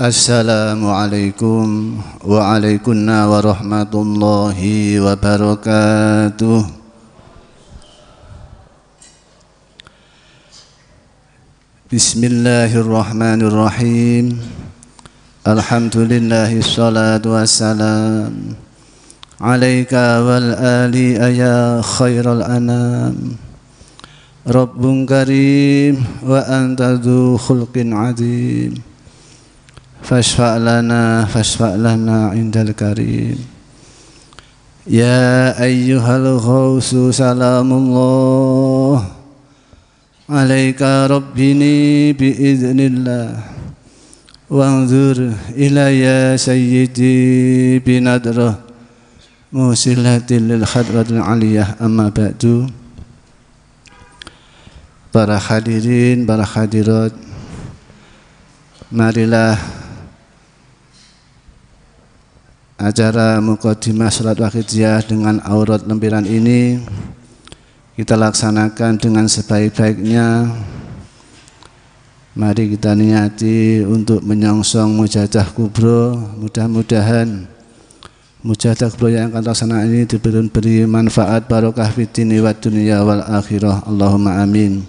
السلام عليكم وعليكم ورحمة الله وبركاته بسم الله الرحمن الرحيم الحمد لله الصلاة والسلام عليك والآلي أيا خير الأنام رب كريم وأنت ذو خلق عظيم فاشفع لنا فاشفع لنا عند الكريم يا أيها الغوث سلام الله عليك ربني بإذن الله وانظر إلى يا سيدي بنظرة موسلة للخدرة العليا أما بعد Para hadirin, para hadirat Marilah acara mukadimah salat wakidiyah dengan aurat Lembiran ini kita laksanakan dengan sebaik-baiknya mari kita niati untuk menyongsong mujadah kubro mudah-mudahan mujadah kubro yang akan laksanakan ini diberi manfaat barokah fitni wa dunia wal akhirah Allahumma amin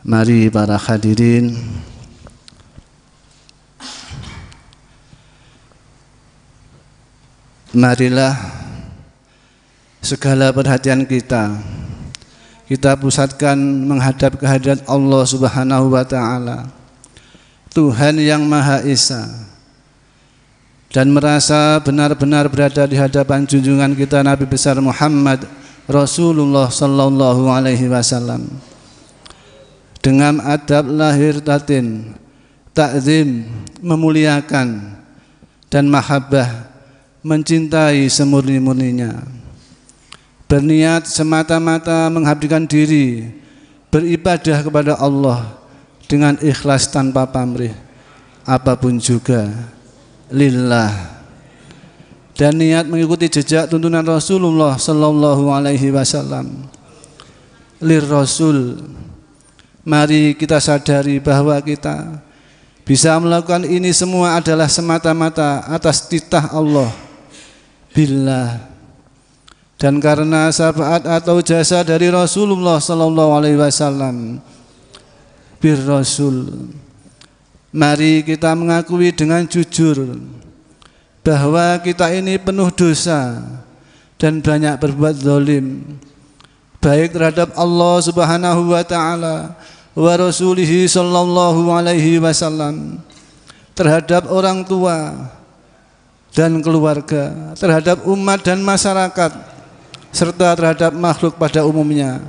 mari para hadirin marilah segala perhatian kita kita pusatkan menghadap kehadiran Allah Subhanahu wa taala. Tuhan yang Maha Esa dan merasa benar-benar berada di hadapan junjungan kita Nabi besar Muhammad Rasulullah sallallahu alaihi wasallam. Dengan adab lahir batin, takzim, memuliakan dan mahabbah mencintai semurni-murninya. Berniat semata-mata menghadirkan diri, beribadah kepada Allah dengan ikhlas tanpa pamrih, apapun juga, lillah. Dan niat mengikuti jejak tuntunan Rasulullah Sallallahu Alaihi Wasallam. Lir Rasul, mari kita sadari bahwa kita bisa melakukan ini semua adalah semata-mata atas titah Allah billah dan karena syafaat atau jasa dari Rasulullah Sallallahu Alaihi Wasallam bir Rasul mari kita mengakui dengan jujur bahwa kita ini penuh dosa dan banyak berbuat zalim baik terhadap Allah Subhanahu wa taala wa rasulihi sallallahu alaihi wasallam terhadap orang tua dan keluarga, terhadap umat dan masyarakat, serta terhadap makhluk pada umumnya.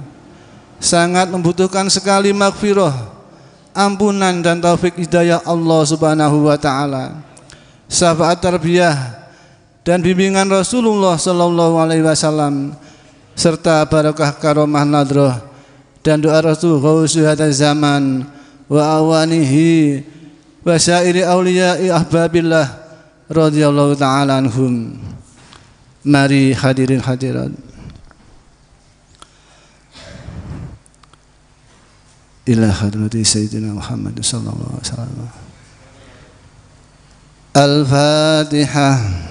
Sangat membutuhkan sekali maghfirah, ampunan dan taufik hidayah Allah Subhanahu wa taala. Syafaat tarbiyah dan bimbingan Rasulullah sallallahu alaihi wasallam serta barakah karomah nadroh dan doa Rasul Ghausyuhata zaman wa awanihi wa syairi awliya'i ahbabillah radhiyallahu taala anhum. Mari hadirin hadirat. Ila hadrati Sayyidina Muhammad sallallahu alaihi wasallam. Al-Fatihah.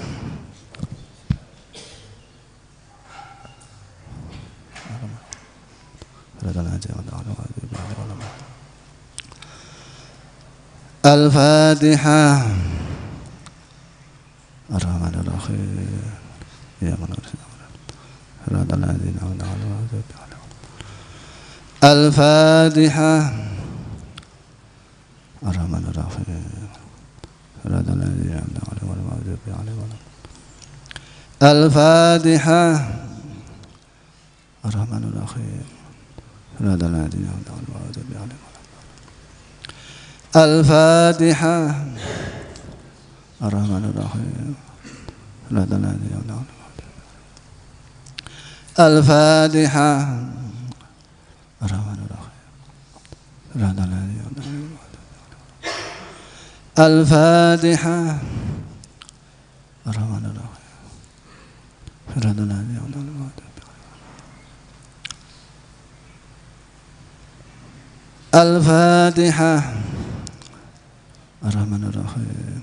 Al-Fatihah. الرحمن الرحيم يا من أرسل الذين أنعمت عليهم الفاتحة الذين الفاتحة الرحمن الرحيم صراط الذين أنعمت الفاتحة الرحمن الرحيم لا تنادي الفاتحة الرحمن الرحيم لا تنادي الفاتحة الرحمن الرحيم لا تنادي الفاتحة الرحمن الرحيم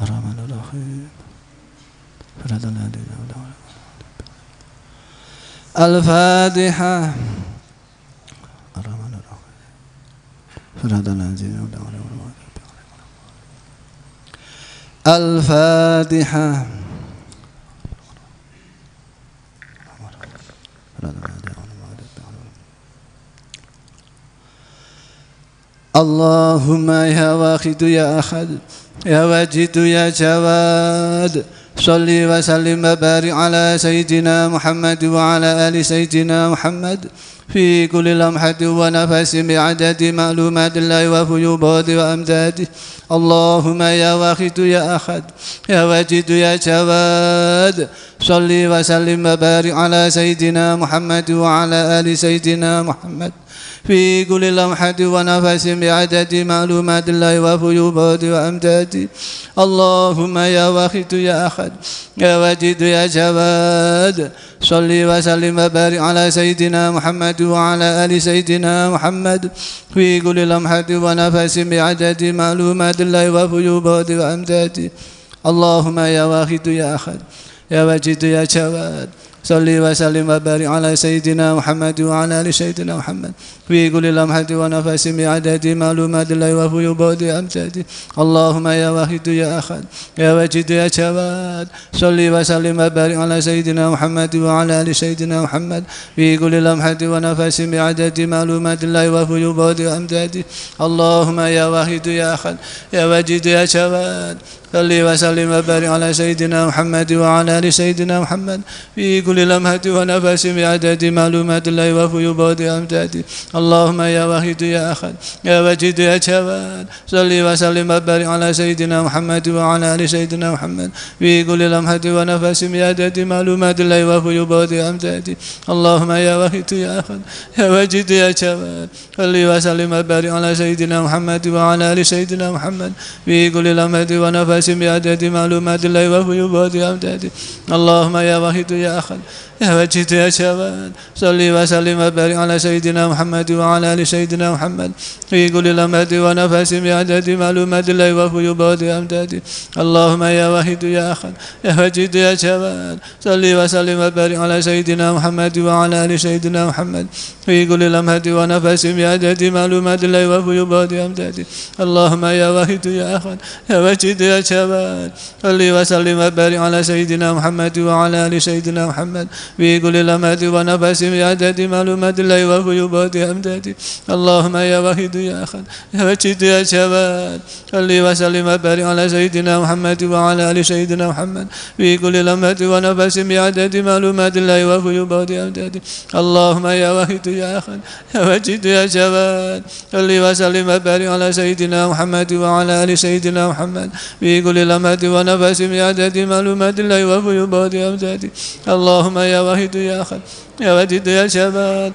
الرحمن الرحيم فلا الذين الفاتحة الرحمن الرحيم فلا الذين الفاتحة اللهم يا واحد يا أحد يا واجد يا جواد صل وسلم وبارك على سيدنا محمد وعلى آل سيدنا محمد في كل لمحة ونفس بعدد معلومات الله وفي بعد وأمداده اللهم يا واخد يا أحد يا واجد يا جواد صل وسلم وبارك على سيدنا محمد وعلى آل سيدنا محمد في كل لمحة ونفس بعدد معلومات الله وفيوبات وأمداد اللهم يا واحد يا أحد يا وجد يا جواد صل وسلم وبارك على سيدنا محمد وعلى آل سيدنا محمد في كل لمحة ونفس بعدد معلومات الله وفيوبات وأمداد اللهم يا واحد يا أحد يا وجد يا جواد صلي وسلم وبارك على سيدنا محمد وعلى ال سيدنا محمد في كل لمحة ونفس بعدد معلومات الله وفي بعد أمجاد اللهم يا واحد يا أحد يا وجد يا جواد صلي وسلم وبارك على سيدنا محمد وعلى ال سيدنا محمد في كل لمحة ونفس بعدد معلومات الله وفي بعد أمجاد اللهم يا واحد يا أحد يا وجد يا جواد صل وسلم وبارك على سيدنا محمد وعلى ال سيدنا محمد في كل لمحه ونفس بعدد معلومات الله وفي بعد امداده اللهم يا واحد يا احد يا وجد يا جواد صل وسلم وبارك على سيدنا محمد وعلى ال سيدنا محمد في كل لمحه ونفس بعدد معلومات الله وفي بعد امداده اللهم يا واحد يا احد يا وجد يا جواد صل وسلم وبارك على سيدنا محمد وعلى ال سيدنا محمد في كل لمحه ونفس واسم دادي معلومات الله وهو يا دادي اللهم يا واحد يا أحد يا مجد يا شباب صلي وسلم وبارك على سيدنا محمد وعلى ال سيدنا محمد في كل لمد ونفس بعدد معلومات الله وفي بعد امداد اللهم يا واحد يا احد يا مجد يا شباب صلي وسلم وبارك على سيدنا محمد وعلى ال سيدنا محمد في كل لمد ونفس بعدد معلومات الله وفي بعد امداد اللهم يا واحد يا احد يا مجد يا شباب صلي وسلم وبارك على سيدنا محمد وعلى ال سيدنا محمد في كل الأمد ونفس بعدد معلومات الله وغيوبات أمداد اللهم يا واحد يا أحد يا وشيد يا شباب صلي وسلم وبارك على سيدنا محمد وعلى آل سيدنا محمد في كل الأمد ونفس بعدد معلومات الله وغيوبات أمداد اللهم يا واحد يا أحد يا وشيد يا شباب صلي وسلم وبارك على سيدنا محمد وعلى آل سيدنا محمد في كل الأمد ونفس بعدد معلومات الله وغيوبات أمداد اللهم يا يا وهد يا خل يا وجد يا شمال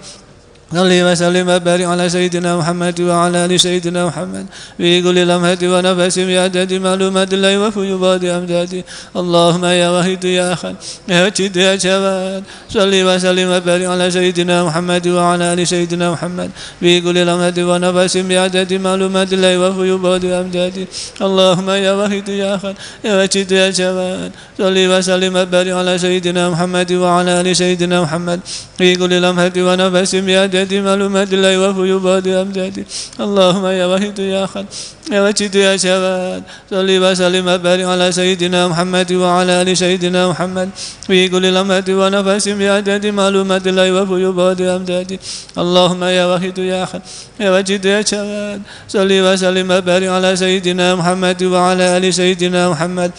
صلي وسلم وبارك على سيدنا محمد وعلى ال سيدنا محمد في كل لمحة ونفس بعدد معلومات الله وفي بعض امداده اللهم يا واحد يا اخر يا وجد يا جواد صلي وسلم وبارك على سيدنا محمد وعلى ال سيدنا محمد في كل لمحة ونفس بعدد معلومات الله وفي بعض امداده اللهم يا واحد يا اخر يا وجد يا جواد صلي وسلم وبارك على سيدنا محمد وعلى ال سيدنا محمد في كل لمحة ونفس بعدد أمدادي مالو لا وفو يبادي أمدادي اللهم يا وحيد يا خد يا وجد يا شباب صلي وسلم وبارك على سيدنا محمد وعلى آل سيدنا محمد في كل لمحة ونفس بعدد معلومات لا يوفو يبادي أمدادي اللهم يا وحيد يا خد يا وجد يا شباب صلي وسلم وبارك على سيدنا محمد وعلى آل سيدنا محمد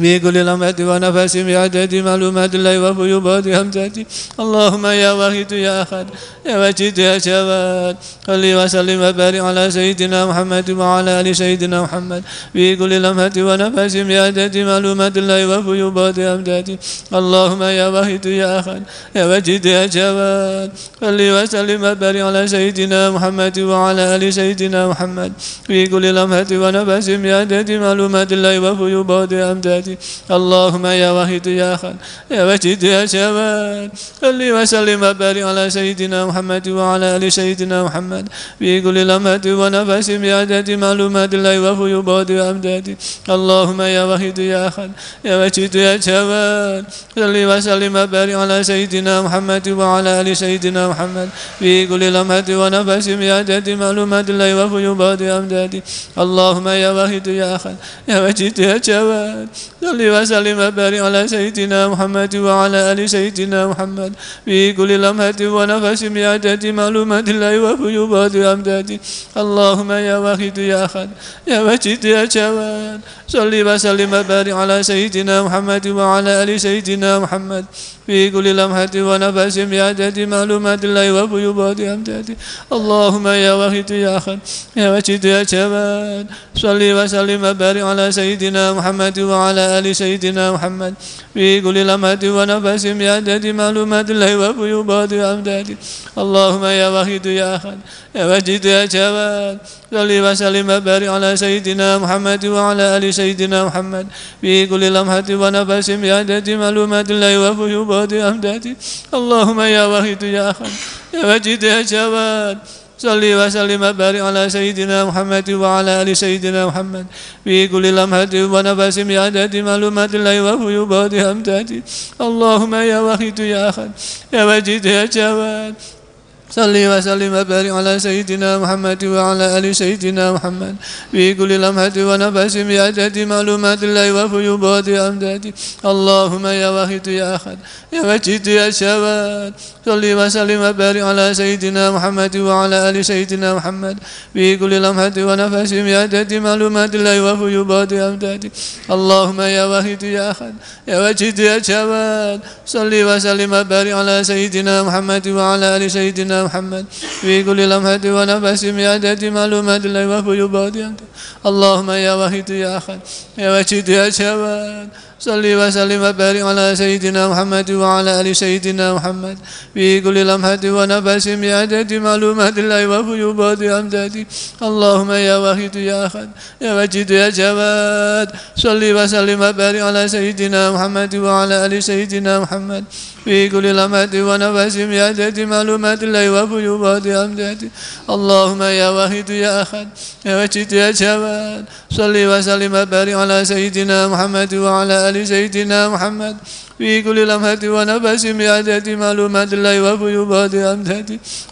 في كل لمحة ونفس بعدد معلومات الله وفي يباد همزاتي اللهم يا واحد يا أحد يا مجيد يا شباب صلي وسلم وبارك على سيدنا محمد وعلى آل سيدنا محمد في كل لمحة ونفس بعدد معلومات الله وفي يباد همزاتي اللهم يا واحد يا أحد يا مجيد يا شباب صلي وسلم وبارك على سيدنا محمد وعلى آل سيدنا محمد في كل لمحة ونفس بعدد معلومات الله وفي يباد همزاتي رحمتك اللهم يا واحد يا خال يا وجد يا شمال صل وسلم وبارك على سيدنا محمد وعلى ال سيدنا محمد في كل لمات ونفس بعدد معلومات الله وفيوبات أمداد اللهم يا واحد يا خال يا وجد يا شمال صل وسلم وبارك على سيدنا محمد وعلى ال سيدنا محمد في كل لمات ونفس بعدد معلومات الله وفيوبات أمداد اللهم يا واحد يا خال يا وجد يا شمال صل وسلم وبارك على سيدنا محمد وعلى آل سيدنا محمد في كل لمحة ونفس بعدد معلومات الله وفي بعض أمداد اللهم يا واحد يا أحد يا مجيد يا جواد صل وسلم وبارك على سيدنا محمد وعلى آل سيدنا محمد في كل لمحة ونفس بعدد معلومات الله وفي بعض أمداد اللهم يا واحد يا أحد يا مجيد يا جواد صل وسلم وبارك على سيدنا محمد وعلى آل سيدنا محمد في كل لمحة ونفس بعدد معلومات الله بعض أمداد اللهم يا واحد يا أحد يا وجد يا جواد صل وسلم وبارك على سيدنا محمد وعلى آل سيدنا محمد في كل لمحة ونفس بعدد معلومات الله بعض أمداد اللهم يا واحد يا أحد يا وجد يا جواد صلي وسلم وبارك على سيدنا محمد وعلى آل سيدنا محمد في كل لمحة ونفس بعدد معلومات الله وفي بعد أمداده اللهم يا واحد يا أحد يا مجيد يا جواد صل وسلم وبارك على سيدنا محمد وعلى آل سيدنا محمد في كل لمحة ونفس بعدد معلومات الله وفيوبات امداد اللهم يا واحد يا أحد يا مجيد يا شباب صل وسلم وبارك على سيدنا محمد وعلى آل سيدنا محمد في كل لمحة ونفس بعدد معلومات الله وفيوبات امداد اللهم يا واحد يا أحد يا مجيد يا شباب صل وسلم وبارك على سيدنا محمد وعلى آل سيدنا محمد في كل لمحة ونفس بعدد معلومات لا يوافي بعد اللهم يا واحد يا أحد يا واجد يا شباب صل وسلم وبارك على سيدنا محمد وعلى آل سيدنا محمد في كل لمحة ونفس بعدد معلومات الله وغيوبات امداد اللهم يا واحد يا أحد يا مجيد يا جواد صل وسلم وبارك على سيدنا محمد وعلى آل سيدنا محمد في كل لمحة ونفس بعدد معلومات الله وغيوبات امداد اللهم يا واحد يا أحد يا مجيد يا جواد صل وسلم وبارك على سيدنا محمد وعلى آل آل سيدنا محمد في كل لمحة ونفس بعدد معلومات الله وبيبات أمداد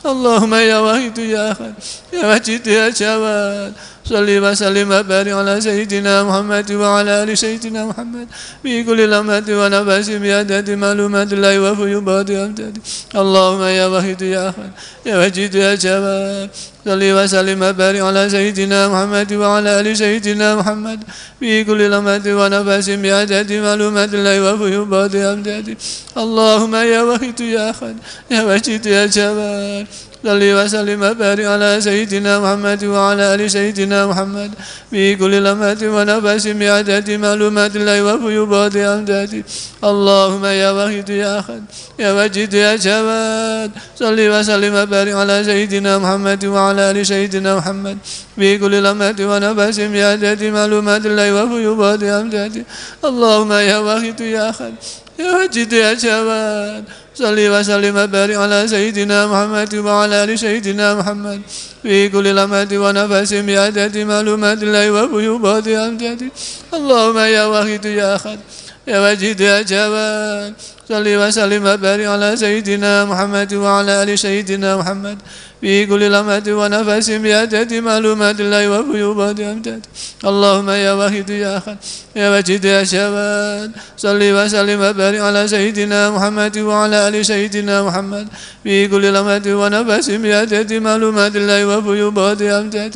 اللهم يا واحد يا أحد يا مجد يا شوال صل وسلم وبارك على سيدنا محمد وعلى آل سيدنا محمد في كل لمات ونفس بعدد معلومات الله وفي بعض أمداد اللهم يا واحد يا أحد يا وجيد يا شباب صل وسلم وبارك على سيدنا محمد وعلى آل سيدنا محمد في كل لمات ونفس بعدد معلومات الله وفي بعض أمداد اللهم يا واحد يا أحد يا وجيد يا شباب صل وسلم وبارك على سيدنا محمد وعلى آل سيدنا محمد في كل لمة ونفس بعدد معلومات الله بعض امداد اللهم يا واحد يا أحد يا مجيد يا جواد صل وسلم وبارك على سيدنا محمد وعلى آل سيدنا محمد في كل لمة ونفس بعدد معلومات الله بعض امداد اللهم يا واحد يا أحد يا جد يا شباب صلي وسلم وبارك على سيدنا محمد وعلى آل سيدنا محمد في كل لمحة ونفس بعدد معلومات الله وبيوبات أمجاد اللهم يا واحد يا أحد يا مجيد يا جبار صل وسلم وبارك على سيدنا محمد وعلى آل سيدنا محمد في كل لمحة ونفس بأدد معلومات الله وغيوبات أمداد اللهم يا واحد يا خال يا مجيد يا شباب صل وسلم وبارك على سيدنا محمد وعلى آل سيدنا محمد في كل لمحة ونفس بأدد معلومات الله وغيوبات أمداد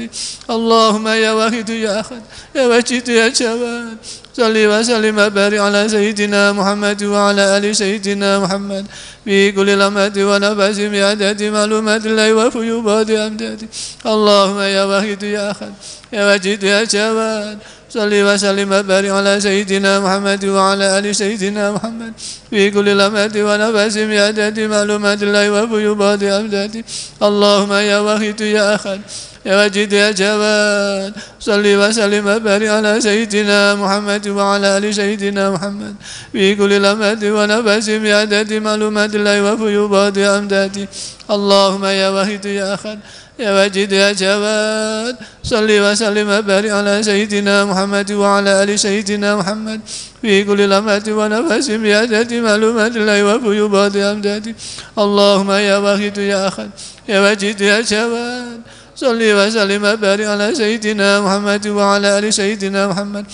اللهم يا واحد يا خال يا مجيد يا شباب صل وسلم وبارك على سيدنا محمد وعلى آل سيدنا محمد في كل لمات ونفس بعدد معلومات الله وفي بعد امداد اللهم يا واحد يا أحد يا وجيد يا شوال صل وسلم وبارك على سيدنا محمد وعلى آل سيدنا محمد في كل لمات ونفس بعدد معلومات الله بعض أبداته اللهم يا واحد يا أحد يا مجيد يا جواد صل وسلم وبارك على سيدنا محمد وعلى ال سيدنا محمد في كل لمات ونفس بعدد معلومات الله بعض امداده اللهم يا واحد يا احد يا مجد يا جواد صل وسلم وبارك على سيدنا محمد وعلى ال سيدنا محمد في كل لمحة ونفس بأداة معلومات الله وبيوبات امدادي اللهم يا واحد يا أحد يا مجد يا جواد صل وسلم وبارك على سيدنا محمد وعلى ال سيدنا محمد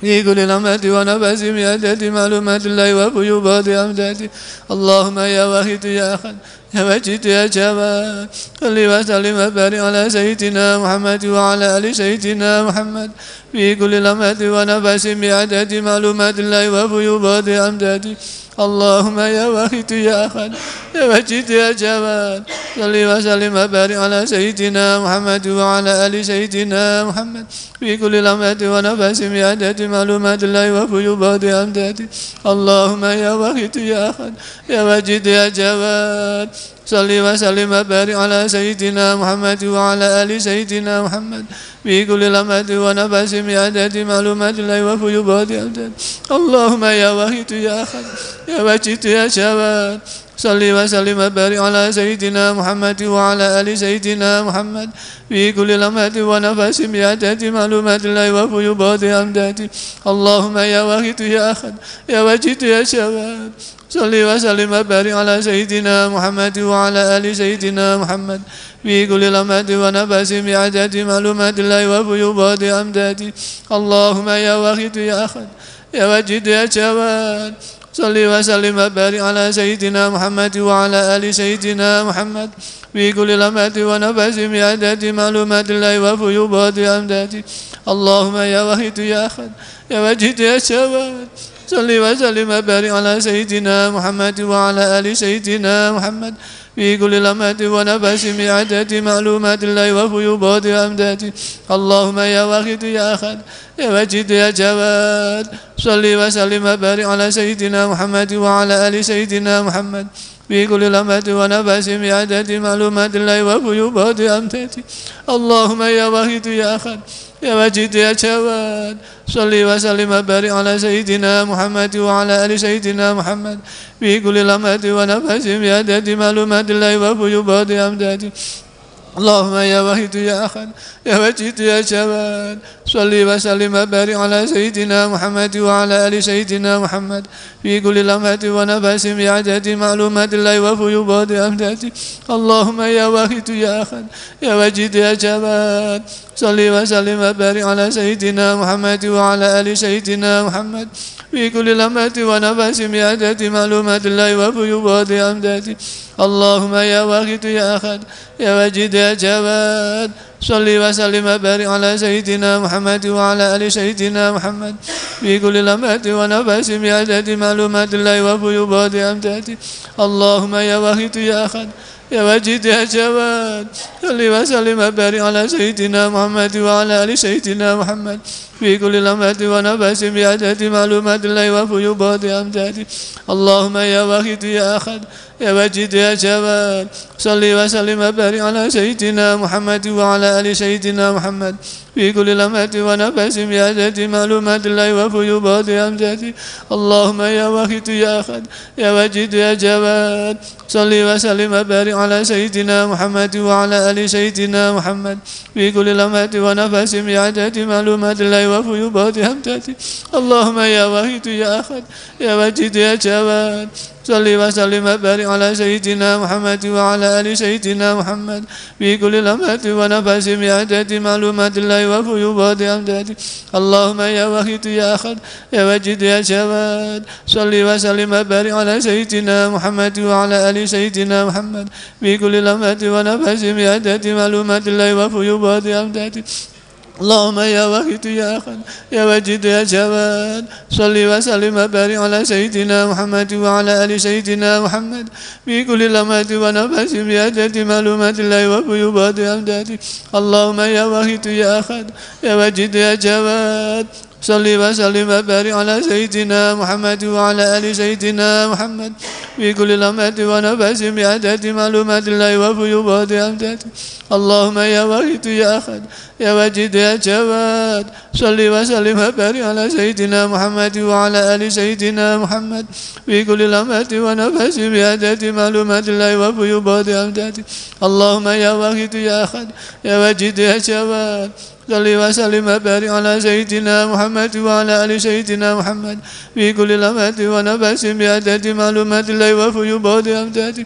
في كل لمحة ونفس بأداة معلومات الله وبيوبات امدادي اللهم يا واحد يا أحد مجد يا جماعة صل وسلم وبارك على سيدنا محمد وعلى آل سيدنا محمد في كل لمات ونفس بعدد معلومات الله وبيوبات أمداد اللهم يا واحد يا أحد يا مجد يا جمال صل وسلم وبارك على سيدنا محمد وعلى آل سيدنا محمد في كل لمات ونفس بعدد معلومات الله وبيوبات أمداد اللهم يا واحد يا أحد يا مجد يا جمال صل وسلم وبارك على سيدنا محمد وعلى آل سيدنا محمد في كل لمد ونفس بعدد معلومات الله وفي بعد أبدان اللهم يا واحد يا أحد يا واجد يا شباب صل وسلم وبارك على سيدنا محمد وعلى آل سيدنا محمد في كل لمد ونفس بعدد معلومات الله وفي بعد أمداد اللهم يا واحد يا أحد يا واجد يا شباب صل وسلم وبارك على سيدنا محمد وعلى آل سيدنا محمد في كل لمات ونفس بعدد معلومات الله وبيوبات امداد اللهم يا واحد يا أحد يا وجد يا جواد صل وسلم وبارك على سيدنا محمد وعلى آل سيدنا محمد في كل لمات ونفس بعدد معلومات الله وفيوبات امداد اللهم يا واحد يا أحد يا وجد يا جواد صل وسلم وبارك على سيدنا محمد وعلى آل سيدنا محمد في كل لمة ونفس بعدد معلومات الله وفيوبات أمداته اللهم يا واخد يا أخد يا وجد يا جواد صل وسلم وبارك على سيدنا محمد وعلى آل سيدنا محمد بكل لمة ونفس بعدد معلومات الله وبيوبات أمتاتي اللهم يا واحد يا أحد يا مجيد يا شواد صلي وسلم وبارك على سيدنا محمد وعلى آل سيدنا محمد بكل لمة ونفس بعدد معلومات الله وبيوبات أمتاتي اللهم يا واحد يا أحد يا مجيد يا جمال صلي وسلم وبارك على سيدنا محمد وعلى آل سيدنا محمد في كل لمحة ونفس بعدد معلومات الله وفي بعض أمداده اللهم يا واحد يا أحد يا مجيد يا جمال صلي وسلم وبارك على سيدنا محمد وعلى آل سيدنا محمد في كل لمحة ونفس بعدد معلومات الله وفي بعض أمداده اللهم يا واحد يا أحد يا مجيد يا جواد صل وسلم وبارك على سيدنا محمد وعلى آل سيدنا محمد في كل لمات ونفس بعدد معلومات الله وبيوبات امداد اللهم يا واحد يا أحد يا مجيد يا جواد صل وسلم وبارك على سيدنا محمد وعلى آل سيدنا محمد في كل لمات ونفس بعدد معلومات الله وفي بعد أمداد اللهم يا واخد يا أحد يا وجد يا جبار صلي وسلم وبارك على سيدنا محمد وعلى آل سيدنا محمد في كل لمات ونفس بعدد معلومات الله وفي بعد أمداد اللهم يا واخد يا أحد يا وجد يا جبار صلي وسلم وبارك على سيدنا محمد وعلى آل سيدنا محمد في كل لمات ونفس بعدد معلومات الله يواف يباد همتاتي اللهم يا واحد يا أحد يا مجيد يا جواد صلي وسلم وبارك على سيدنا محمد وعلى آل سيدنا محمد في كل لمحة ونفس بعدد معلومات الله وفي يباد أمداد اللهم يا واحد يا أحد يا واجد يا شباب صلي وسلم وبارك على سيدنا محمد وعلى آل سيدنا محمد في كل لمحة ونفس بعدد معلومات الله وفي يباد أمداد اللهم يا واحد يا أحد يا واجد يا جواد صل وسلم وبارك على سيدنا محمد وعلى آل سيدنا محمد كل لمات ونفس بأداة معلومات الله وبيوبات امداد اللهم يا واحد يا أحد يا وجد يا جواد صل وسلم وبارك على سيدنا محمد وعلى آل سيدنا محمد كل لمات ونفس بأداة معلومات الله وبيوبات امداد اللهم يا واحد يا أحد يا واجد يا جواد صل وسلم وبارك على سيدنا محمد وعلى آل سيدنا محمد في كل لمات ونفس بعدد معلومات الله بعض امداد اللهم يا واحد يا أحد يا واجد يا جواد صل وسلم وبارك على سيدنا محمد وعلى آل سيدنا محمد في كل لمات ونفس بعدد معلومات الله وفي بعض امداد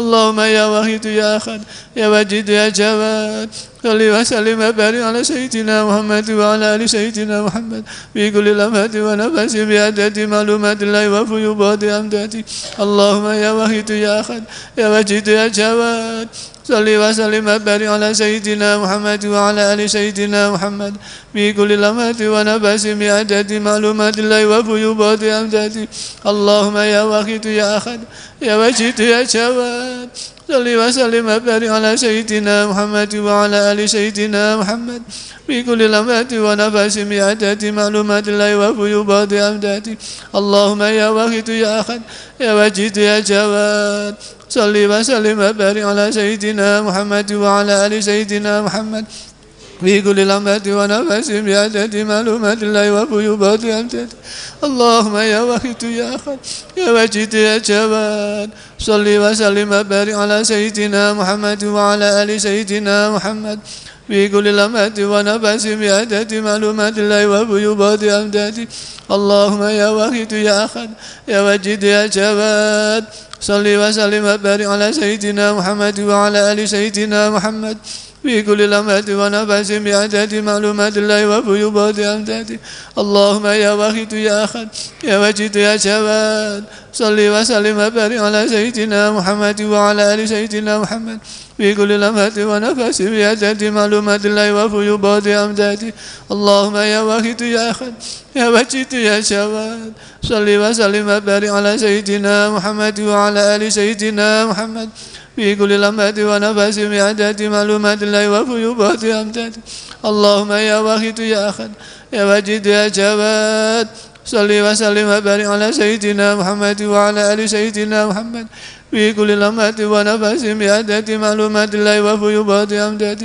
اللهم يا واحد يا أحد يا واجد يا جواد صل وسلم وبارك على سيدنا محمد وعلى آل سيدنا محمد في كل لمحة ونفس بعدد معلومات الله وفي بعد امداد اللهم يا واحد يا أحد يا مجيد يا جواد صل وسلم وبارك على سيدنا محمد وعلى آل سيدنا محمد في كل لمحة ونفس بعدد معلومات الله وفي بعد امداد اللهم يا واحد يا أحد يا مجيد يا جواد صل وسلم وبارك على سيدنا محمد وعلى آل سيدنا محمد في كل لمات ونفس بعدات معلومات لا يوفي بعض أمداتي اللهم يا واحد يا أحد يا وجد يا جواد صل وسلم وبارك على سيدنا محمد وعلى آل سيدنا محمد في كل لمحة ونفس بعدد معلومات الله بعض أمتد اللهم يا وقت يا خد يا وجد يا جبان صلي وسلم وبارك على سيدنا محمد وعلى آل سيدنا محمد في كل لمحة ونفس بعدد معلومات الله بعض أمتد اللهم يا وقت يا خد يا وجد يا جبان صل وسلم وبارك على سيدنا محمد وعلى آل سيدنا محمد في كل لمات ونفس بعدد معلومات الله وبيوبات امداد اللهم يا واحد يا أحد يا وجد يا شباب صل وسلم وبارك على سيدنا محمد وعلى آل سيدنا محمد في كل لمحة ونفس بعدد معلومات الله وبيوبات امداد اللهم يا واحد يا أحد يا مجد يا شباب صل وسلم وبارك على سيدنا محمد وعلى آل سيدنا محمد في كل لمات ونفس بعدد معلومات الله وفيوبات أمداد اللهم يا واحد يا أحد يا مجد يا جواد صل وسلم وبارك على سيدنا محمد وعلى آل سيدنا محمد في كل لمات ونفس بعدد معلومات الله وفيوبات أمداد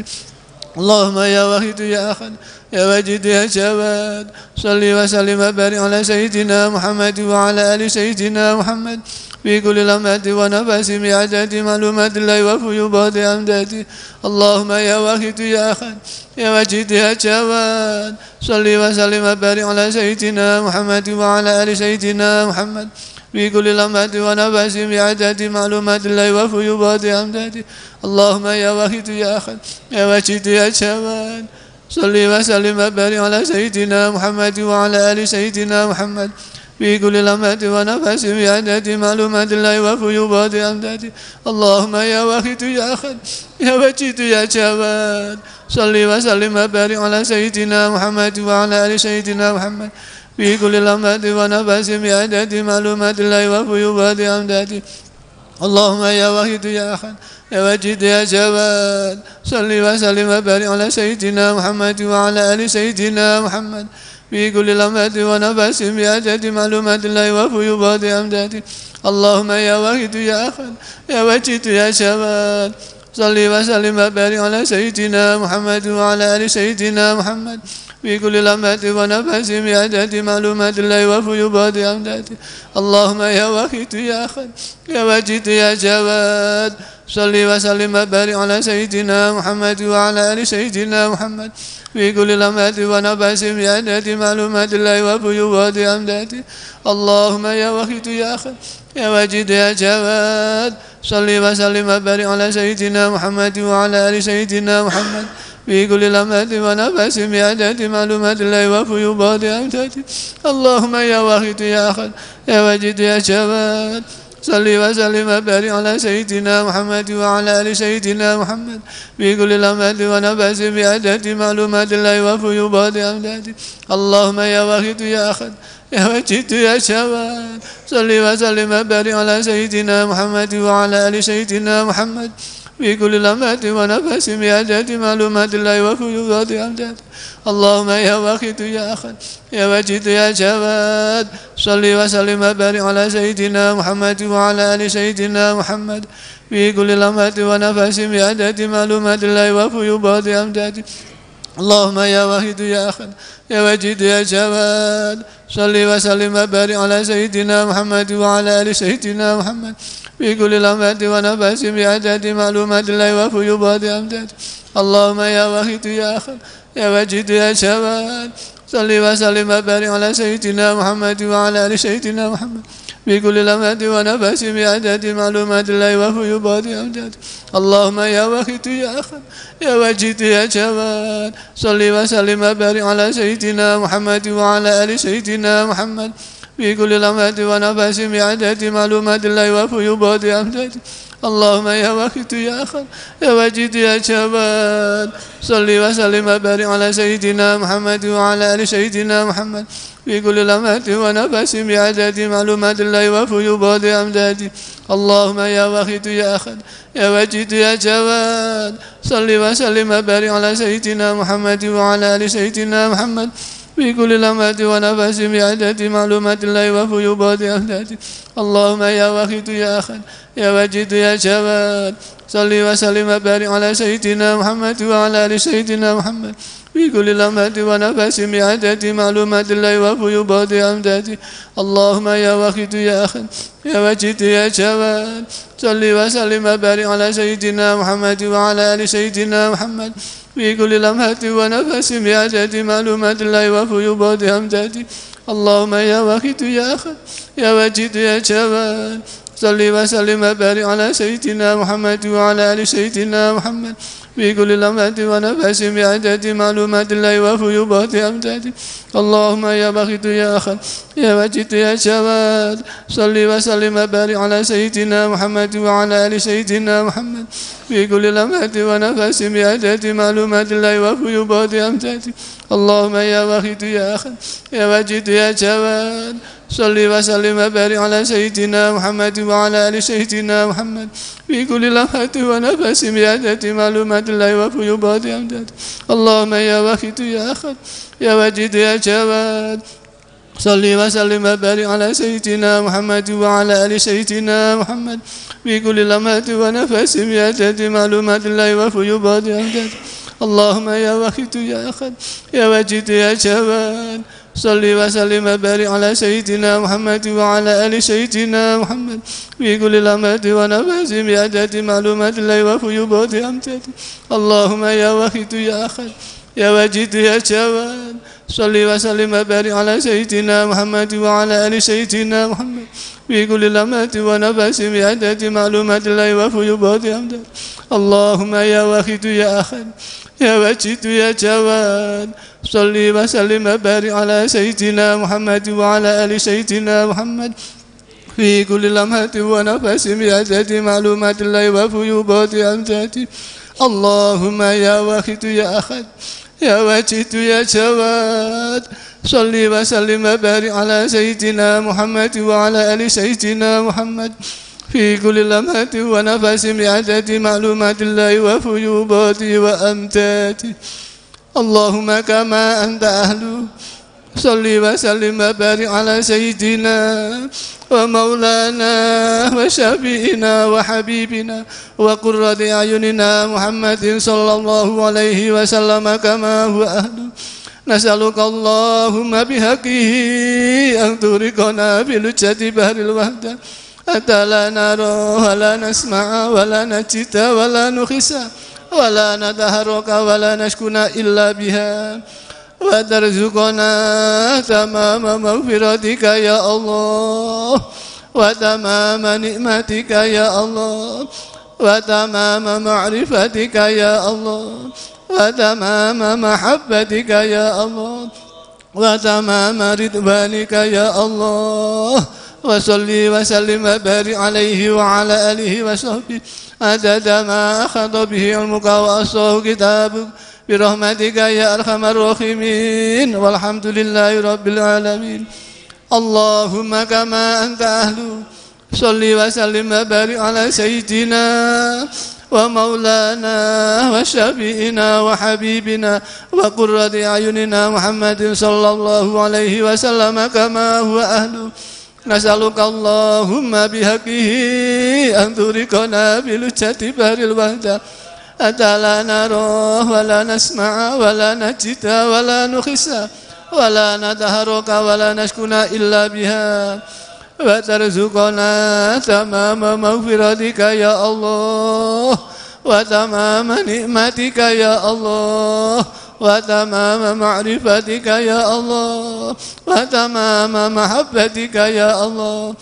اللهم يا واحد يا أحد يا واجد يا جواد صل وسلم وبارك على سيدنا محمد وعلى آل سيدنا محمد في كل لمات ونفس بعدد معلومات الله وفي بعض أمداده اللهم يا واحد يا أحد يا واجد يا جواد صل وسلم وبارك على سيدنا محمد وعلى آل سيدنا محمد في كل لمات ونفس بعدد معلومات لا يوفي بعد أمدادي اللهم يا واحد يا أحد يا واجد يا شمال صلي وسلم وبارك على سيدنا محمد وعلى آل سيدنا محمد في كل لمات ونفس بعدد معلومات لا يوفي بعد أمدادي اللهم يا واحد يا أحد يا وجيد يا شمال صلي وسلم وبارك على سيدنا محمد وعلى آل سيدنا محمد في كل لمحة ونفس بعدد معلومات الله وبيوبات أمداد اللهم يا واحد يا أحد يا واجد يا جواد صل وسلم وبارك على سيدنا محمد وعلى آل سيدنا محمد في كل لمحة ونفس بعدد معلومات الله وبيوبات أمداد اللهم يا واحد يا أحد يا واجد يا جواد صل وسلم وبارك على سيدنا محمد وعلى آل سيدنا محمد في كل لمات ونفس بعدد معلومات لا يوفي يباد أمداته اللهم يا وقت يا خد يا وجد يا جواد صل وسلم وبارك على سيدنا محمد وعلى آل سيدنا محمد في كل لمات ونفس بعدد معلومات لا يوفي يباد أمداته اللهم يا وقت يا خد يا وجد يا جواد صل وسلم وبارك على سيدنا محمد وعلى آل سيدنا محمد في كل لمحة ونفس بعدد معلومات لا يوفي بعض أمتاتي اللهم يا واحد يا أحد يا وجد يا شباب صلي وسلم وبارك على سيدنا محمد وعلى آل سيدنا محمد كل لمحة ونفس بعدد معلومات لا يوفي بعض أمتاتي اللهم يا واحد يا أحد يا وجد يا شباب صلي وسلم وبارك على سيدنا محمد وعلى آل سيدنا محمد في كل لمات ونفس بأجاد معلومات الله وكيوبات أمجاد اللهم يا واخد يا أخد يا وجد يا جواد صل وسلم وبارك على سيدنا محمد وعلى آل سيدنا محمد في كل لمات ونفس بأجاد معلومات الله وكيوبات أمجاد اللهم يا واحد يا أخد يا وجد يا جواد صل وسلم وبارك على سيدنا محمد وعلى آل سيدنا محمد في كل لمات ونفس بعدد معلومات لا يوافق يباد أمداد اللهم يا واخد يا أخر يا وجد يا شباب صل وسلم وبارك على سيدنا محمد وعلى آل سيدنا محمد في كل لمات ونفس بعدد معلومات لا يوافق يباد أمداد اللهم يا واخد يا أخر يا وجد يا شباب صل وسلم وبارك على سيدنا محمد وعلى آل سيدنا محمد في كل لمحة ونفس بعدد معلومات لا يوفي بعد أمداد اللهم يا وقت يا أخر يا وجد يا شباب صلي وسلم وبارك على سيدنا محمد وعلى آل سيدنا محمد في كل لمحة ونفس بعدد معلومات لا يوفي بعد أمداد اللهم يا وقت يا أخر يا وجد يا جواد صلي وسلم وبارك على سيدنا محمد وعلى آل سيدنا محمد كل الأمات ونفس بعدد معلومات الله وفي بعض أهداته اللهم يا واخد يا أخد يا وجد يا شباب صل وسلم وبارك على سيدنا محمد وعلى آل سيدنا محمد في كل لمحة ونفس بعدد معلومات الله وفي بعض أمداده اللهم يا واخد يا أخد يا وجد يا شباب صل وسلم وبارك على سيدنا محمد وعلى آل سيدنا محمد في كل لمحة ونفس بحاجة معلومات الله وفي بعد أمجاد اللهم يا واخد يا أخذ يا وجد يا جبال صل وسلم وبارك على سيدنا محمد وعلى آل سيدنا محمد كل لمحة ونفس بعدد معلومات لا يوافي يبات أمداد اللهم يا بخت يا أخل يا مجد يا شباب صل وسلم وبارك على سيدنا محمد وعلى آل سيدنا محمد كل لمحة ونفس بعدد معلومات لا يوافي يبات أمداد اللهم يا بخت يا أخل يا مجد يا شباب صل وسلم وبارك على سيدنا محمد وعلى آل سيدنا محمد في كل لمحة ونفس بأداة معلومات الله وفي بعض أمداد اللهم يا واخد يا أخذ يا وجد يا جواد صلي وسلم وبارك على سيدنا محمد وعلى آل سيدنا محمد في كل لمحة ونفس بأداة معلومات الله وفي بعض أمداد اللهم يا وخيت يا أخذ يا وجد يا جواد صل وسلم وبارك على سيدنا محمد وعلى آل سيدنا محمد في كل لمات ونفاس بعدد معلومات الله وفي بعد أمتد اللهم يا واحد يا أحد يا وجد يا جواد صل وسلم وبارك على سيدنا محمد وعلى آل سيدنا محمد في كل لمة ونفاس بعدد معلومات الله وفي بعد اللهم يا واحد يا أحد يا وجد يا جواد صلي وسلم وبارك على سيدنا محمد وعلى آل سيدنا محمد في كل لمحة ونفس بأزاد معلومات الله وفيوبات أمزاته اللهم يا واخد يا احد يا واجد يا جواد صل وسلم وبارك على سيدنا محمد وعلى آل سيدنا محمد في كل لمحة ونفس بعدد معلومات الله وفيوباته وأمتاته Allahumma kama anta ahlu Salli wa sallim wa barik ala sayyidina wa maulana wa syafi'ina wa habibina wa qurrati ayunina Muhammadin sallallahu alaihi wasallam kama huwa ahlu نسألك اللهم بحقه أن تريقنا بلجة بحر الوحدة حتى لا نرى ولا نسمع ولا نجد ولا نخسى ولا نتهرك ولا نشكنا إلا بها وترزقنا تمام مغفرتك يا الله وتمام نعمتك يا الله وتمام معرفتك يا الله وتمام محبتك يا الله وتمام رضوانك يا الله وصلي وسلم وبارك عليه وعلى آله وصحبه عدد ما أخذ به علمك وأصله كتابك برحمتك يا أرحم الراحمين والحمد لله رب العالمين اللهم كما أنت أهل صلي وسلم وبارك على سيدنا ومولانا وشبيئنا وحبيبنا وقرة أعيننا محمد صلى الله عليه وسلم كما هو أهله نسألك اللهم بحقه أن تريقنا بلجة بار الوحدة أتى لا نراه ولا نسمع ولا نجد ولا نخس ولا نتحرك ولا نسكن إلا بها وترزقنا تمام مغفرتك يا الله وتمام نعمتك يا الله وتمام معرفتك يا الله وتمام محبتك يا الله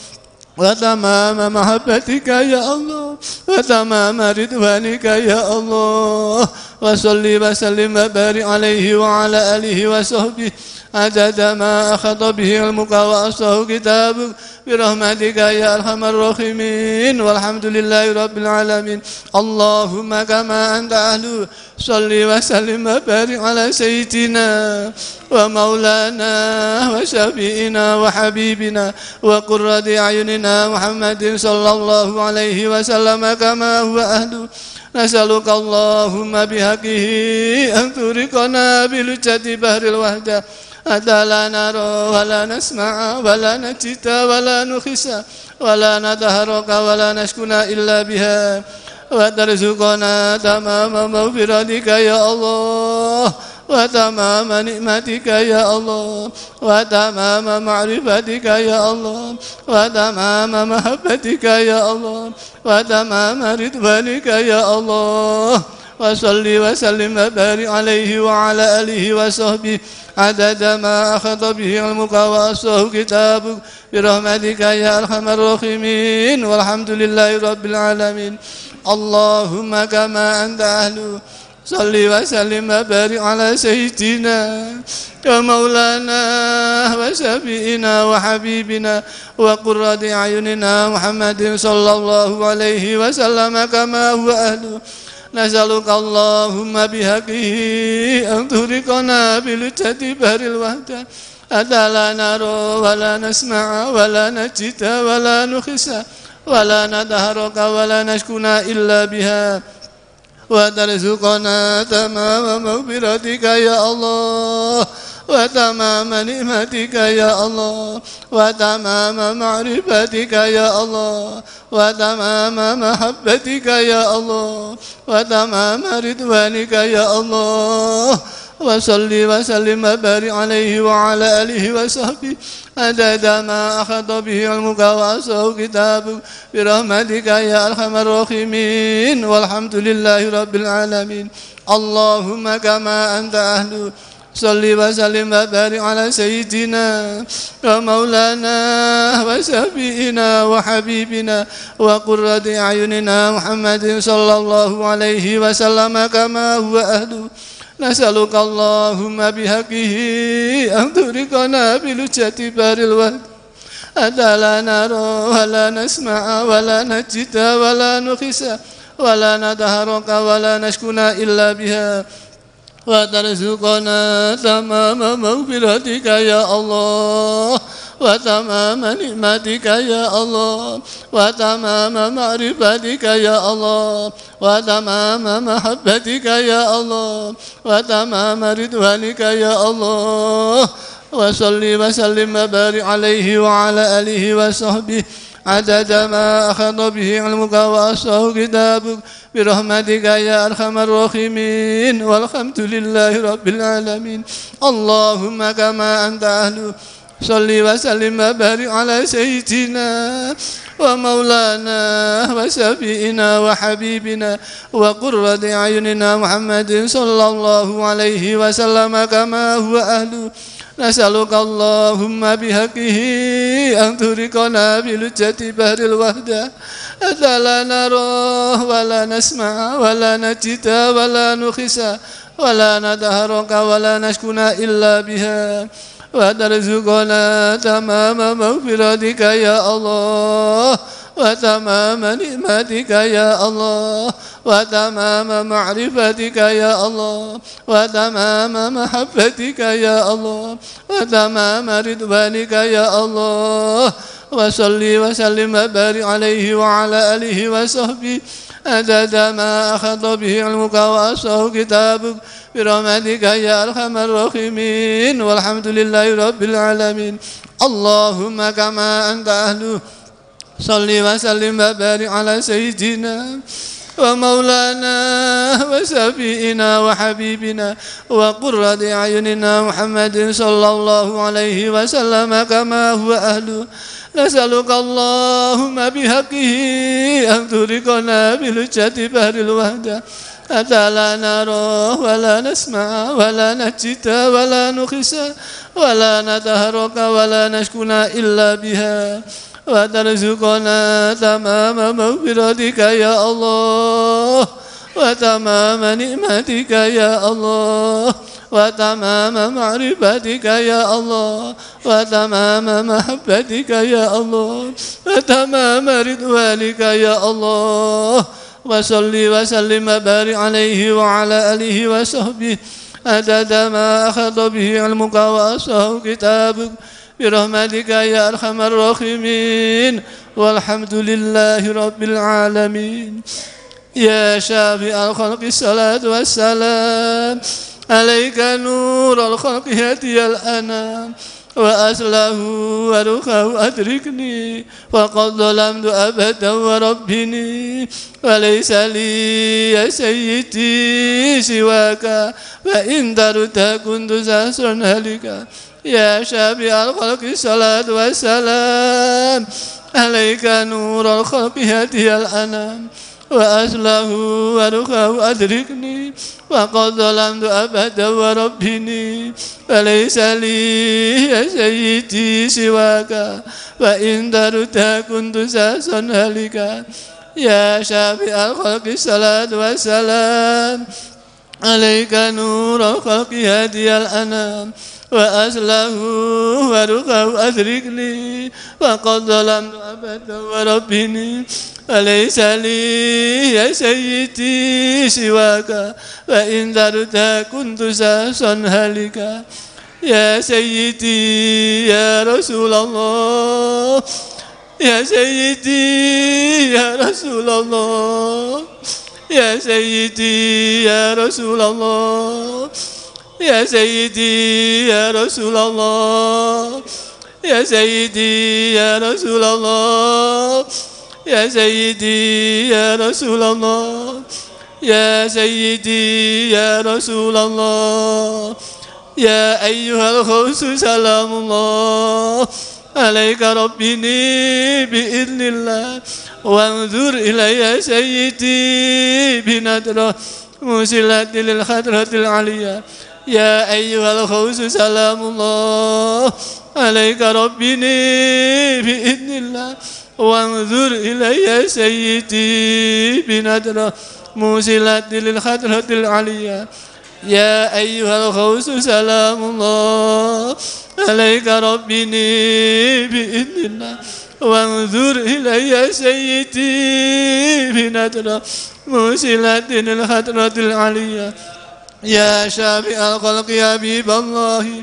وتمام محبتك يا الله وتمام رضوانك يا الله وصلي وسلم وبارك عليه وعلى آله وصحبه عدد ما أخذ به علمك وأصله كتابك برحمتك يا أرحم الراحمين والحمد لله رب العالمين اللهم كما أنت أهل صل وسلم وبارك على سيدنا ومولانا وشفيئنا وحبيبنا وقرة أعيننا محمد صلى الله عليه وسلم Makamah kama huwa ahlu nasaluka allahumma bihaqihi an turiqana bil jati bahril wahda adala naru wa la nasma'a wa la illa biha wa tarzuqana tamama mawfiratika ya allah وتمام نعمتك يا الله وتمام معرفتك يا الله وتمام محبتك يا الله وتمام رضوانك يا الله وصلي وسلم وبارك عليه وعلى آله وصحبه عدد ما أخذ به علمك وأصله كتابك برحمتك يا أرحم الراحمين والحمد لله رب العالمين اللهم كما أنت أهله صلي وسلم وبارك على سيدنا ومولانا وسبينا وحبيبنا وقرة أعيننا محمد صلى الله عليه وسلم كما هو أهله نسألك اللهم بحقه أن تهلكنا بلجة بهر الوحدة أتى لا نرى ولا نسمع ولا نجد ولا نخس ولا ندهرك ولا نشكنا إلا بها وترزقنا تمام مغفرتك يا الله وتمام نعمتك يا الله وتمام معرفتك يا الله وتمام محبتك يا الله وتمام رضوانك يا الله وصل وسلم وبارك عليه وعلى آله وصحبه عدد ما أخذ به علمك واصله كتابك برحمتك يا أرحم الراحمين والحمد لله رب العالمين اللهم كما أنت أهل صل وسلم وبارك على سيدنا ومولانا وشفيئنا وحبيبنا وقرة أعيننا محمد صلى الله عليه وسلم كما هو أهله Nasaluka Allahumma bihaqihi Anturikana bilucati baril wad Adala naro wala nasma'a wala najita wala nukhisa Wala nadaharaka wala illa biha Wa tarzuqana tamama mawfiratika ya Allah وتمام نعمتك يا الله وتمام معرفتك يا الله وتمام محبتك يا الله وتمام رضوانك يا الله وصل وسلم وبارك عليه وعلى آله وصحبه عدد ما أخذ به علمك وأصله كتابك برحمتك يا أرحم الراحمين والحمد لله رب العالمين اللهم كما أنت أهل صل وسلم وبارك على سيدنا ومولانا وسبينا وحبيبنا وقرة أعيننا محمد صلى الله عليه وسلم كما هو أهله نسألك اللهم بحقه أن تريقنا بلجة بحر الوحدة حتى لا نراه ولا نسمع ولا نجد ولا نخس ولا نتهرك ولا نشكن إلا بها وترزقنا تمام مغفرتك يا الله وتمام نعمتك يا الله وتمام معرفتك يا الله وتمام محبتك يا الله وتمام رضوانك يا الله وصلي وسلم وبارك عليه وعلى آله وصحبه عدد ما أخذ به علمك وأصله كتابك برحمتك يا أرحم الراحمين والحمد لله رب العالمين اللهم كما أنت أهله صل وسلم وبارك على سيدنا ومولانا وسفينا وحبيبنا وقرة أعيننا محمد صلى الله عليه وسلم كما هو أهله نسألك اللهم بحقه أن ترقنا بلجة بهر الوحدة حتى لا نرى ولا نسمع ولا نجد ولا نخس ولا نتهرك ولا نشكن إلا بها وترزقنا تمام مغفرتك يا الله وتمام نعمتك يا الله وتمام معرفتك يا الله وتمام محبتك يا الله وتمام رضوانك يا الله وصل وسلم وبارك عليه وعلى آله وصحبه عدد ما أخذ به علمك وأصله كتابك برحمتك يا أرحم الراحمين والحمد لله رب العالمين يا شافي الخلق الصلاة والسلام عليك نور الخلق هدي الأنام وأسله ورخه أدركني وقد ظلمت أبدا وربني وليس لي يا سيدي سواك فإن درت كنت سأسر هلك يا شابع الخلق الصلاة والسلام عليك نور الخلق هدي الأنام وأسله ورخه أدركني وقد ظلمت أبدا وربني فليس لي يا سيدي سواك وإن درت كنت ساسا هلكا يا شافي الخلق الصلاة والسلام عليك نور خلق هدي الأنام وأسله ورقه أثرق لي وقد ظلمت أبدا وربني أليس لي يا سيدي سواك وإن ذرت كنت ساسا هلكا يا سيدي يا رسول الله يا سيدي يا رسول الله يا سيدي يا رسول الله يا سيدي يا رسول الله يا سيدي يا رسول الله يا سيدي يا رسول الله يا سيدي يا رسول الله يا أيها الخوس سلام الله عليك ربني بإذن الله وانظر إلي سيدي بنظرة مسلة للخضرة العليا يا أيها الخوص سلام الله عليك ربني بإذن الله وانظر إلي سيدي بنظرة مسلة للخضرة العليا يا أيها الخوص سلام الله عليك ربني بإذن الله وانظر إلي سيدي بنظرة موسلة الخطرة العليا يا شافع الخلق يا حبيب الله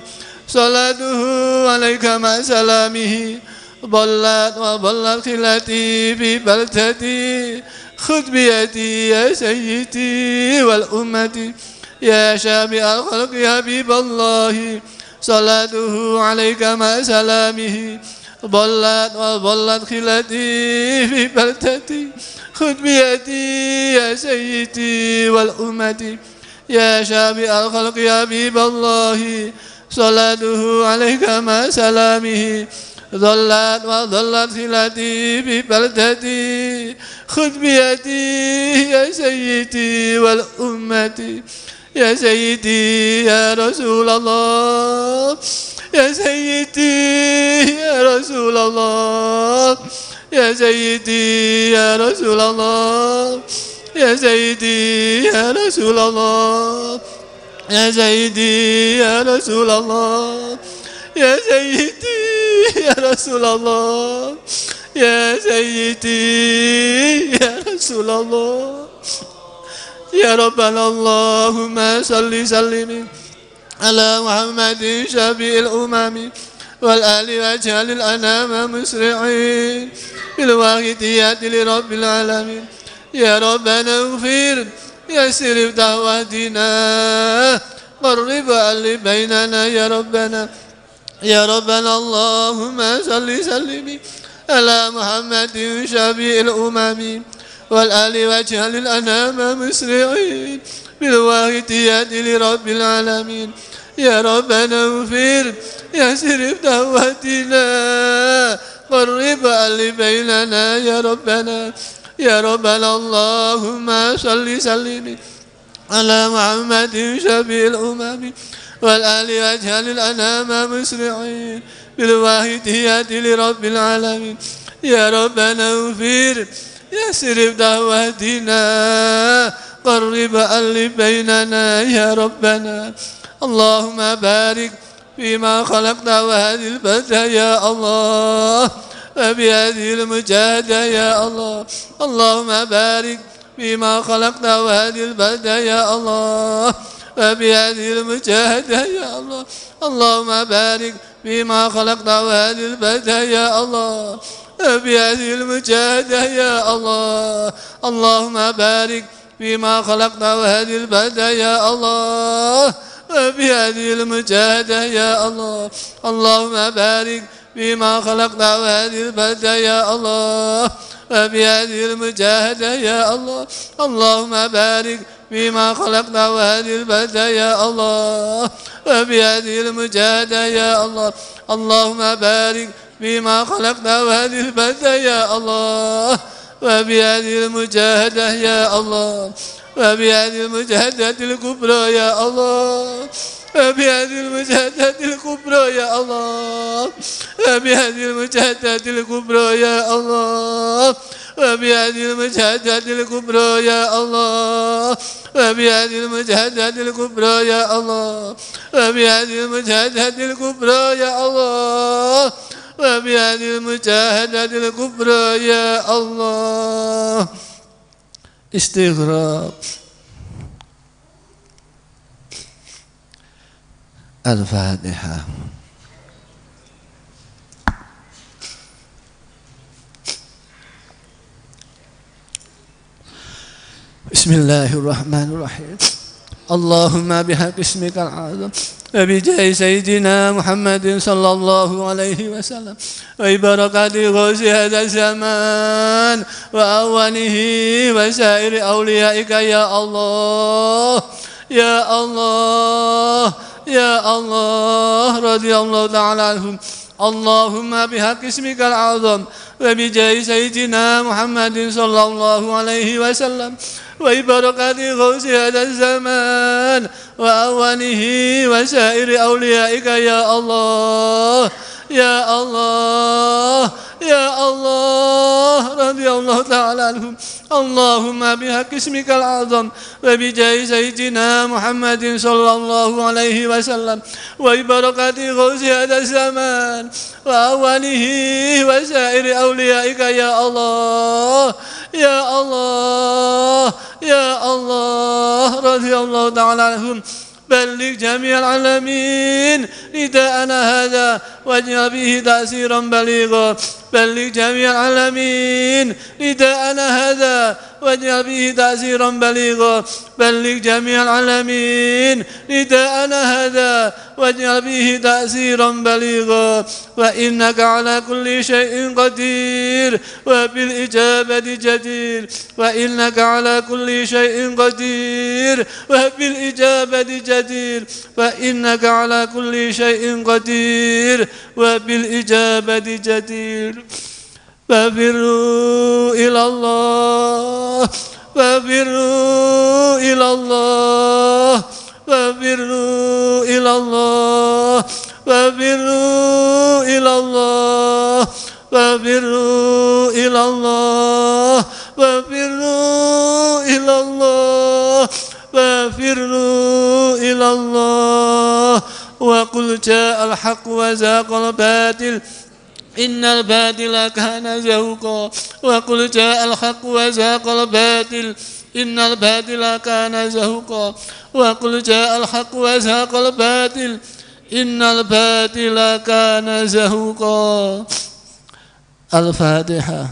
صلاته عليك مع سلامه ضلت وضلت خلتي في بلدتي خذ بيدي يا سيدي والأمة يا شافع الخلق يا حبيب الله صلاته عليك مع سلامه ضلت وظلت خلتي في بلدتي خذ بيدي يا سيدي والأمة يا شافع الخلق يا حبيب الله صلاته عليك مع سلامه ظلت وظلت خلتي في بلدتي خذ بيدي يا سيدي والأمة يا سيدي يا رسول الله يا سيدي يا رسول الله يا سيدي يا رسول الله يا سيدي يا رسول الله يا سيدي يا رسول الله يا سيدي يا رسول الله يا سيدي يا رسول الله يا ربنا اللهم صل سلم على محمد شفيع الأمم والآل وأجهل الأنام مسرعين بالواهدية لرب العالمين يا ربنا اغفر يسر دعواتنا قرب اللي بيننا يا ربنا يا ربنا اللهم صل سلم على محمد شفيع الأمم والآل واجعل الأنام مسرعين بالواهديات لرب العالمين يا ربنا اغفر شريف دعوتنا قرب اللي بيننا يا ربنا يا ربنا اللهم صل سلم على محمد شبيه الأمم والآل واجعل الأنام مسرعين بالواهديات لرب العالمين يا ربنا اغفر يسرب دعواتنا قرب ألف بيننا يا ربنا اللهم بارك فيما خلقنا وهذه البلدة يا الله وبهذه المجاهدة يا الله اللهم بارك فيما خلقنا وهذه البلدة يا الله وبهذه المجاهدة يا الله اللهم بارك فيما خلقنا وهذه البلدة يا الله بهذه المجاهدة يا الله اللهم بارك فيما خلقنا وهذه البلدة يا الله بهذه المجاهدة يا الله اللهم بارك فيما خلقنا وهذه البلدة يا الله بهذه المجاهدة يا الله اللهم بارك فيما خلقنا وهذه البلدة يا الله هذه المجاهدة يا الله اللهم بارك بما خلقنا وهذه البلدة يا الله وبهذه المجاهدة يا الله وبهذه المجاهدة الكبرى يا الله وبهذه المجاهدات الكبرى يا الله وبهذه المجاهدات الكبرى يا الله وبهذه المجاهدات الكبرى يا الله وبهذه المجاهدات الكبرى يا الله وبهذه المجاهدات الكبرى يا الله وبهذه المجاهدة الكبرى يا الله استغراب الفاتحة بسم الله الرحمن الرحيم اللهم بحق اسمك العظيم وبجاه سيدنا محمد صلى الله عليه وسلم وبركات غوث هذا الزمان وأوله وسائر أوليائك يا الله يا الله يا الله رضي الله تعالى عنهم اللهم بحق اسمك العظم وبجاه سيدنا محمد صلى الله عليه وسلم وببركة غوث هذا الزمان وأوله وسائر أوليائك يا الله يا الله يا الله رضي الله تعالى عنهم اللهم بحق اسمك العظم وبجاه سيدنا محمد صلى الله عليه وسلم وببركة غوث هذا الزمان وأوله وسائر أوليائك يا الله يا الله يا الله رضي الله تعالى عنهم بل لجميع العالمين نداءنا هذا واجعل به تأثيرا بليغا بل لجميع العالمين نداءنا هذا واجعل به تعزيرا بليغا بلغ جميع العالمين نداءنا هذا واجعل به تأثيرا بليغا وإنك على كل شيء قدير وبالإجابة جدير وإنك على كل شيء قدير وبالإجابة جدير وإنك على كل شيء قدير وبالإجابة جدير ففروا إلى الله فافروا إلى الله فافروا إلى الله فافروا إلى الله فافروا إلى الله فافروا إلى الله وبروا إلى الله وقل جاء الحق وزاق الباطل Innal batila kana zahuqa wa qul ja'al haqq wa zahaqal batil innal batila kana zahuqa wa qul ja'al haqq wa zahaqal batil innal batila kana zahuqa Al-Fatihah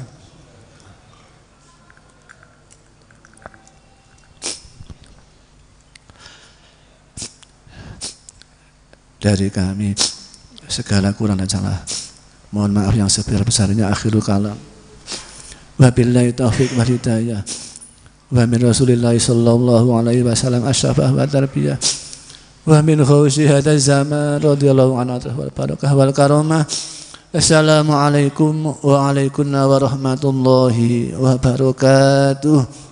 dari kami segala kurang dan salah Mohon maaf yang sebesar-besarnya akhiru kalam. Wabillahi taufiq wal hidayah. Wa min Rasulillah sallallahu alaihi wasallam asyafah wa tarbiyah. Wa min khawsi hadha zaman radhiyallahu anhu wal barakah wal karamah. Assalamualaikum wa alaikum warahmatullahi wabarakatuh.